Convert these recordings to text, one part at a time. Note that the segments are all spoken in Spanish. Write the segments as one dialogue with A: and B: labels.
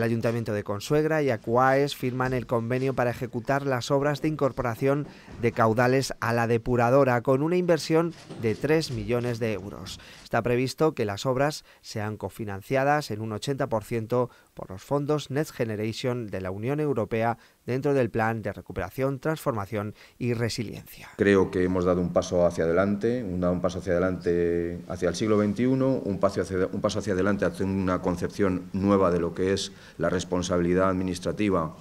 A: El Ayuntamiento de Consuegra y Acuaes firman el convenio para ejecutar las obras de incorporación de caudales a la depuradora con una inversión de 3 millones de euros. Está previsto que las obras sean cofinanciadas en un 80% por los fondos Next Generation de la Unión Europea dentro del Plan de Recuperación, Transformación y Resiliencia.
B: Creo que hemos dado un paso hacia adelante, un, paso hacia adelante hacia el siglo XXI, un paso hacia, un paso hacia adelante hacia una concepción nueva de lo que es la responsabilidad administrativa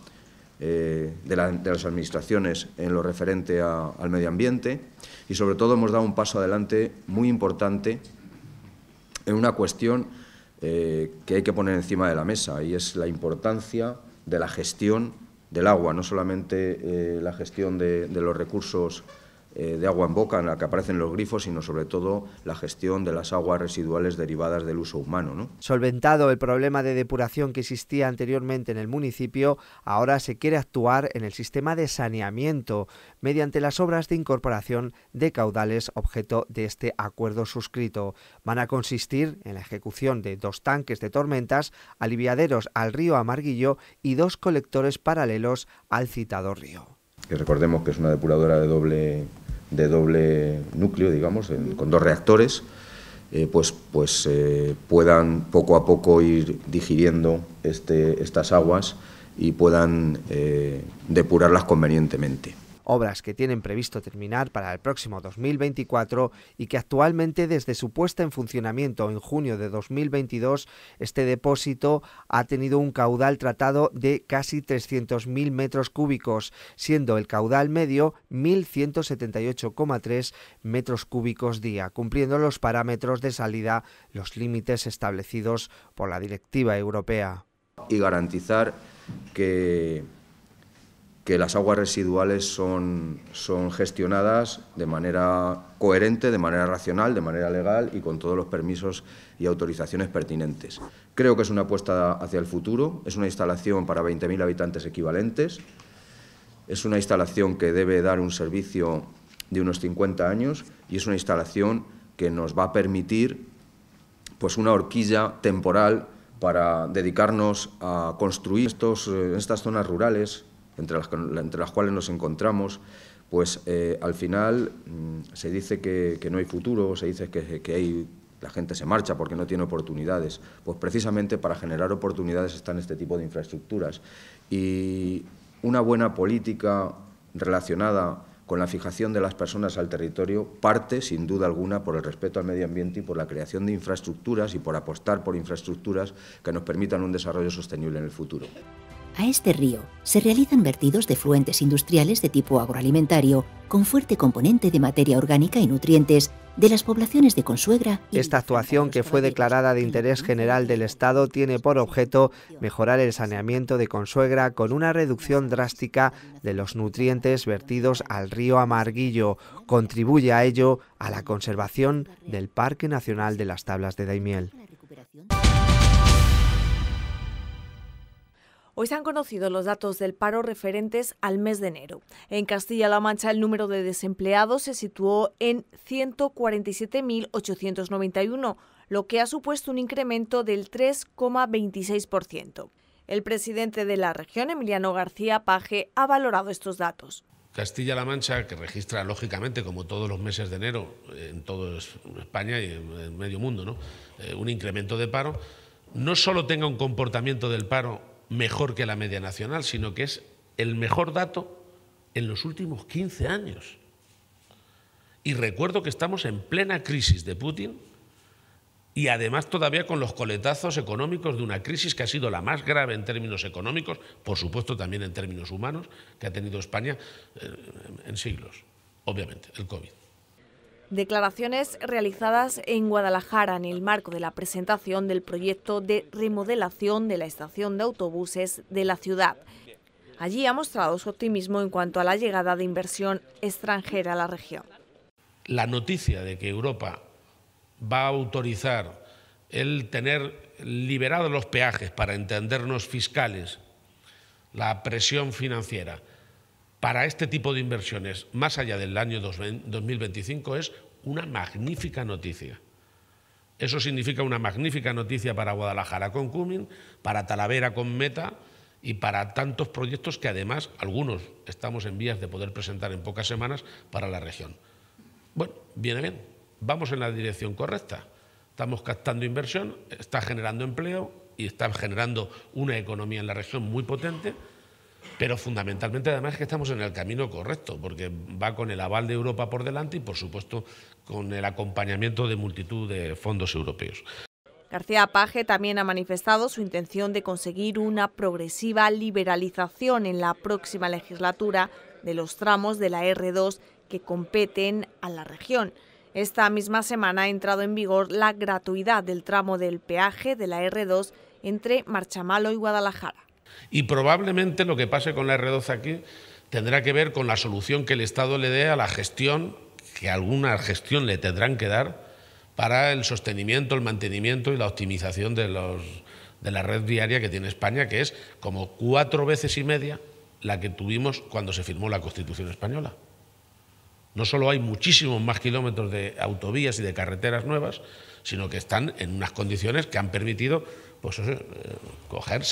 B: eh, de, las administraciones en lo referente al medio ambiente y sobre todo hemos dado un paso adelante muy importante en una cuestión eh, que hay que poner encima de la mesa y es la importancia de la gestión del agua, no solamente eh, la gestión de, de los recursos eh, de agua en boca en la que aparecen los grifos, sino sobre todo la gestión de las aguas residuales derivadas del uso humano. ¿no?
A: Solventado el problema de depuración que existía anteriormente en el municipio, ahora se quiere actuar en el sistema de saneamiento mediante las obras de incorporación de caudales objeto de este acuerdo suscrito. Van a consistir en la ejecución de dos tanques de tormentas, aliviaderos al río Amarguillo y dos colectores paralelos al citado río
B: que recordemos que es una depuradora de doble, de doble núcleo, digamos, con dos reactores, eh, pues, pues eh, puedan poco a poco ir digiriendo este, estas aguas y puedan eh, depurarlas convenientemente
A: obras que tienen previsto terminar para el próximo 2024 y que actualmente desde su puesta en funcionamiento en junio de 2022, este depósito ha tenido un caudal tratado de casi 300.000 metros cúbicos, siendo el caudal medio 1.178,3 metros cúbicos día, cumpliendo los parámetros de salida, los límites establecidos por la Directiva Europea.
B: Y garantizar que que las aguas residuales son, gestionadas de manera coherente, de manera racional, de manera legal y con todos los permisos y autorizaciones pertinentes. Creo que es una apuesta hacia el futuro, es una instalación para 20.000 habitantes equivalentes, es una instalación que debe dar un servicio de unos 50 años y es una instalación que nos va a permitir pues, una horquilla temporal para dedicarnos a construir estos, eh, estas zonas rurales entre las, cuales nos encontramos, pues eh, al final mm, se dice que, no hay futuro, se dice que, la gente se marcha porque no tiene oportunidades. Pues precisamente para generar oportunidades están este tipo de infraestructuras. Y una buena política relacionada con la fijación de las personas al territorio parte, sin duda alguna, por el respeto al medio ambiente y por la creación de infraestructuras y por apostar por infraestructuras que nos permitan un desarrollo sostenible en el futuro.
A: A este río se realizan vertidos de fluentes industriales de tipo agroalimentario con fuerte componente de materia orgánica y nutrientes de las poblaciones de Consuegra. Esta actuación, que fue declarada de interés general del Estado, tiene por objeto mejorar el saneamiento de Consuegra con una reducción drástica de los nutrientes vertidos al río Amarguillo. Contribuye a ello a la conservación del Parque Nacional de las Tablas de Daimiel.
C: Hoy se han conocido los datos del paro referentes al mes de enero. En Castilla-La Mancha el número de desempleados se situó en 147.891, lo que ha supuesto un incremento del 3,26%. El presidente de la región, Emiliano García Paje, ha valorado estos datos.
D: Castilla-La Mancha, que registra lógicamente, como todos los meses de enero, en toda España y en medio mundo, ¿no? Eh, un incremento de paro, no solo tenga un comportamiento del paro mejor que la media nacional, sino que es el mejor dato en los últimos 15 años. Y recuerdo que estamos en plena crisis de Putin y además todavía con los coletazos económicos de una crisis que ha sido la más grave en términos económicos, por supuesto también en términos humanos, que ha tenido España eh, en siglos, obviamente, el COVID.
C: Declaraciones realizadas en Guadalajara en el marco de la presentación del proyecto de remodelación de la estación de autobuses de la ciudad. Allí ha mostrado su optimismo en cuanto a la llegada de inversión extranjera a la región.
D: La noticia de que Europa va a autorizar el tener liberados los peajes para entendernos fiscales, la presión financiera, para este tipo de inversiones, más allá del año 2025, es una magnífica noticia. Eso significa una magnífica noticia para Guadalajara con Cumin, para Talavera con Meta y para tantos proyectos que además algunos estamos en vías de poder presentar en pocas semanas para la región. Bueno, viene bien, vamos en la dirección correcta. Estamos captando inversión, está generando empleo y está generando una economía en la región muy potente. Pero fundamentalmente además que estamos en el camino correcto, porque va con el aval de Europa por delante y por supuesto con el acompañamiento de multitud de fondos europeos.
C: García Page también ha manifestado su intención de conseguir una progresiva liberalización en la próxima legislatura de los tramos de la R2 que competen a la región. Esta misma semana ha entrado en vigor la gratuidad del tramo del peaje de la R2 entre Marchamalo y Guadalajara.
D: Y probablemente lo que pase con la R12 aquí tendrá que ver con la solución que el Estado le dé a la gestión, que alguna gestión le tendrán que dar para el sostenimiento, el mantenimiento y la optimización de, la red viaria que tiene España, que es como cuatro veces y media la que tuvimos cuando se firmó la Constitución española. No solo hay muchísimos más kilómetros de autovías y de carreteras nuevas, sino que están en unas condiciones que han permitido pues, eh, coger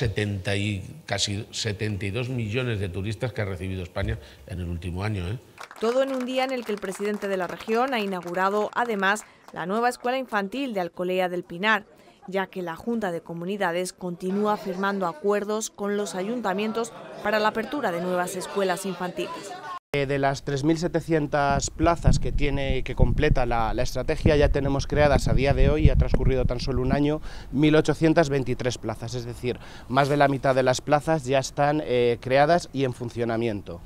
D: y casi 72 millones de turistas que ha recibido España en el último año. ¿eh?
C: Todo en un día en el que el presidente de la región ha inaugurado además la nueva escuela infantil de Alcolea del Pinar ya que la Junta de Comunidades continúa firmando acuerdos con los ayuntamientos para la apertura de nuevas escuelas infantiles.
D: Eh, de
E: las 3.700 plazas que tiene que completa la, estrategia, ya tenemos creadas a día de hoy, ha transcurrido tan solo un año, 1.823 plazas, es decir, más de la mitad de las plazas ya están eh, creadas y en funcionamiento.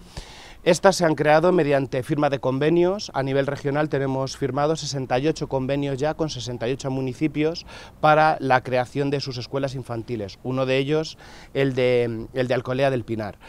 E: Estas se han creado mediante firma de convenios. A nivel regional tenemos firmados 68 convenios ya con 68 municipios para la creación de sus escuelas infantiles, uno de ellos el el de Alcolea del Pinar.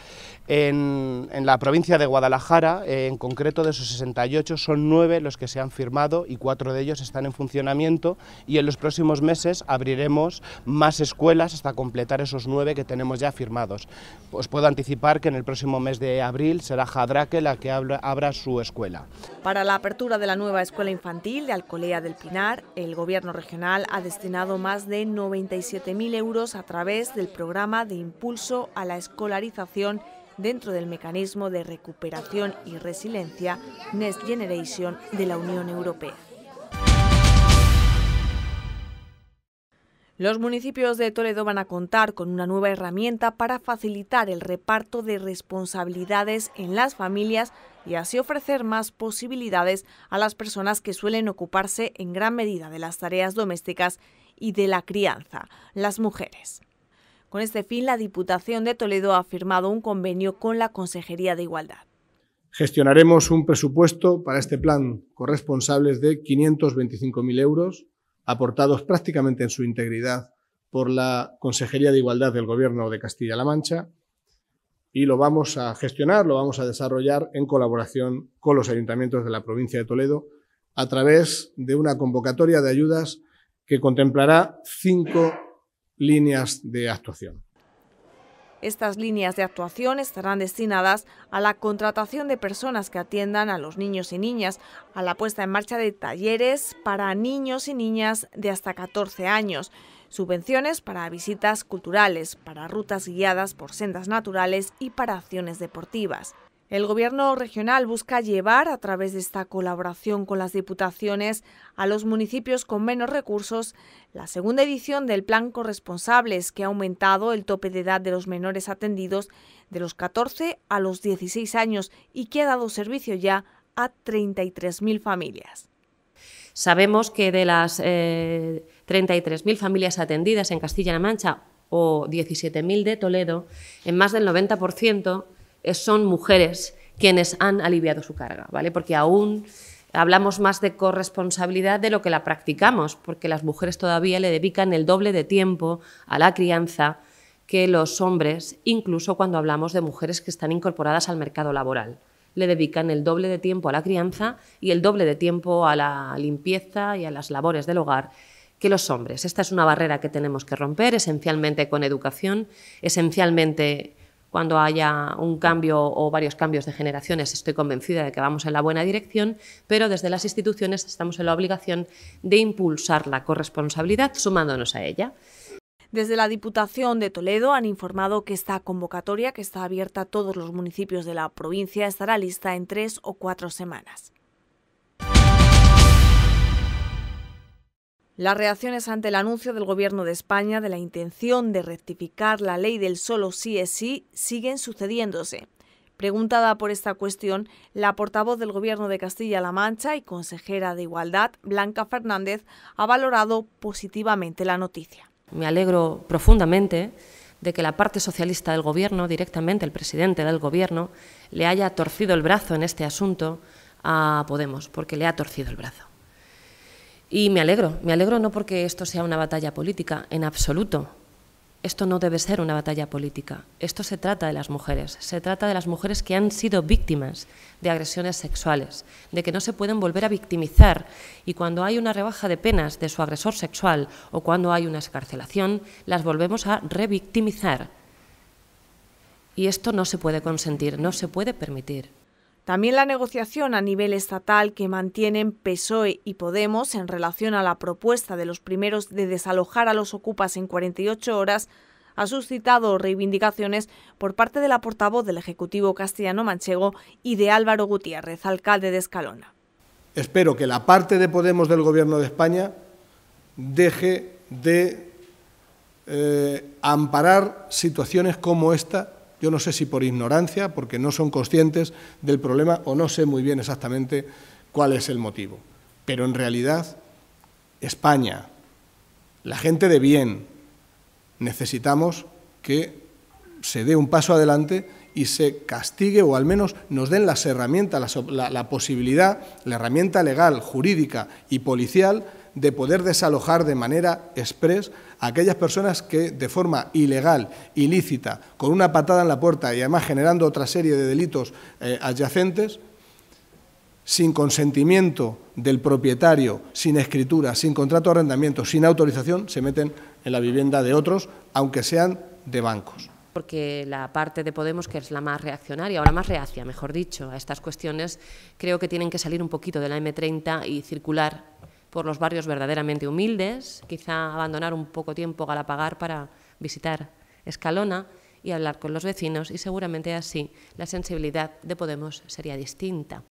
E: En, la provincia de Guadalajara, eh, en concreto de esos 68, son nueve los que se han firmado y cuatro de ellos están en funcionamiento y en los próximos meses abriremos más escuelas hasta completar esos nueve que tenemos ya firmados. Os puedo anticipar que en el próximo mes de abril será Jadraque la que abra, abra su escuela.
C: Para la apertura de la nueva escuela infantil de Alcolea del Pinar, el gobierno regional ha destinado más de 97.000 euros a través del programa de impulso a la escolarización dentro del mecanismo de recuperación y resiliencia Next Generation de la Unión Europea. Los municipios de Toledo van a contar con una nueva herramienta para facilitar el reparto de responsabilidades en las familias y así ofrecer más posibilidades a las personas que suelen ocuparse en gran medida de las tareas domésticas y de la crianza, las mujeres. Con este fin, la Diputación de Toledo ha firmado un convenio con la Consejería de Igualdad.
E: Gestionaremos un presupuesto para este plan corresponsables de 525.000 euros, aportados prácticamente en su integridad por la Consejería de Igualdad del Gobierno de Castilla-La Mancha, y lo vamos a gestionar, lo vamos a desarrollar en colaboración con los ayuntamientos de la provincia de Toledo a través de una convocatoria de ayudas que contemplará cinco líneas de actuación.
C: Estas líneas de actuación estarán destinadas a la contratación de personas que atiendan a los niños y niñas, a la puesta en marcha de talleres para niños y niñas de hasta 14 años, subvenciones para visitas culturales, para rutas guiadas por sendas naturales y para acciones deportivas. El gobierno regional busca llevar, a través de esta colaboración con las diputaciones, a los municipios con menos recursos, la segunda edición del Plan Corresponsables, que ha aumentado el tope de edad de los menores atendidos de los 14 a los 16 años y que ha dado servicio ya a 33.000 familias.
F: Sabemos que de las 33.000 eh, familias atendidas en Castilla-La Mancha o 17.000 de Toledo, en más del 90% eh, son mujeres quienes han aliviado su carga, ¿vale? Porque aún hablamos más de corresponsabilidad de lo que la practicamos, porque las mujeres todavía le dedican el doble de tiempo a la crianza que los hombres, incluso cuando hablamos de mujeres que están incorporadas al mercado laboral. Le dedican el doble de tiempo a la crianza y el doble de tiempo a la limpieza y a las labores del hogar que los hombres. Esta es una barrera que tenemos que romper, esencialmente con educación, esencialmente cuando haya un cambio o varios cambios de generaciones, estoy convencida de que vamos en la buena dirección, pero desde las instituciones estamos en la obligación de impulsar la corresponsabilidad sumándonos a ella.
C: Desde la Diputación de Toledo han informado que esta convocatoria, que está abierta a todos los municipios de la provincia, estará lista en tres o cuatro semanas. Las reacciones ante el anuncio del Gobierno de España de la intención de rectificar la ley del solo sí es sí siguen sucediéndose. Preguntada por esta cuestión, la portavoz del Gobierno de Castilla-La Mancha y consejera de Igualdad, Blanca Fernández, ha valorado positivamente la noticia.
F: Me alegro profundamente de que la parte socialista del Gobierno, directamente el presidente del Gobierno, le haya torcido el brazo en este asunto a Podemos, porque le ha torcido el brazo. Y me alegro, me alegro no porque esto sea una batalla política, en absoluto. Esto no debe ser una batalla política. Esto se trata de las mujeres, se trata de las mujeres que han sido víctimas de agresiones sexuales, de que no se pueden volver a victimizar y cuando hay una rebaja de penas de su agresor sexual o cuando hay una escarcelación, las volvemos a revictimizar.
C: Y esto no se puede consentir, no se puede permitir. También la negociación a nivel estatal que mantienen PSOE y Podemos en relación a la propuesta de los primeros de desalojar a los ocupas en 48 horas ha suscitado reivindicaciones por parte de la portavoz del Ejecutivo castellano manchego y de Álvaro Gutiérrez, alcalde de Escalona.
E: Espero que la parte de Podemos del Gobierno de España deje de eh, amparar situaciones como esta yo no sé si por ignorancia, porque no son conscientes del problema o no sé muy bien exactamente cuál es el motivo. Pero en realidad, España, la gente de bien, necesitamos que se dé un paso adelante y se castigue o al menos nos den las herramientas, la, posibilidad, la herramienta legal, jurídica y policial de poder desalojar de manera express a aquellas personas que de forma ilegal, ilícita, con una patada en la puerta y además generando otra serie de delitos eh, adyacentes, sin consentimiento del propietario, sin escritura, sin contrato de arrendamiento, sin autorización, se meten en la vivienda de otros, aunque sean de bancos
F: porque la parte de Podemos, que es la más reaccionaria, ahora más reacia, mejor dicho, a estas cuestiones, creo que tienen que salir un poquito de la M30 y circular por los barrios verdaderamente humildes, quizá abandonar un poco tiempo Galapagar para visitar Escalona y hablar con los vecinos y seguramente así la sensibilidad de Podemos sería distinta.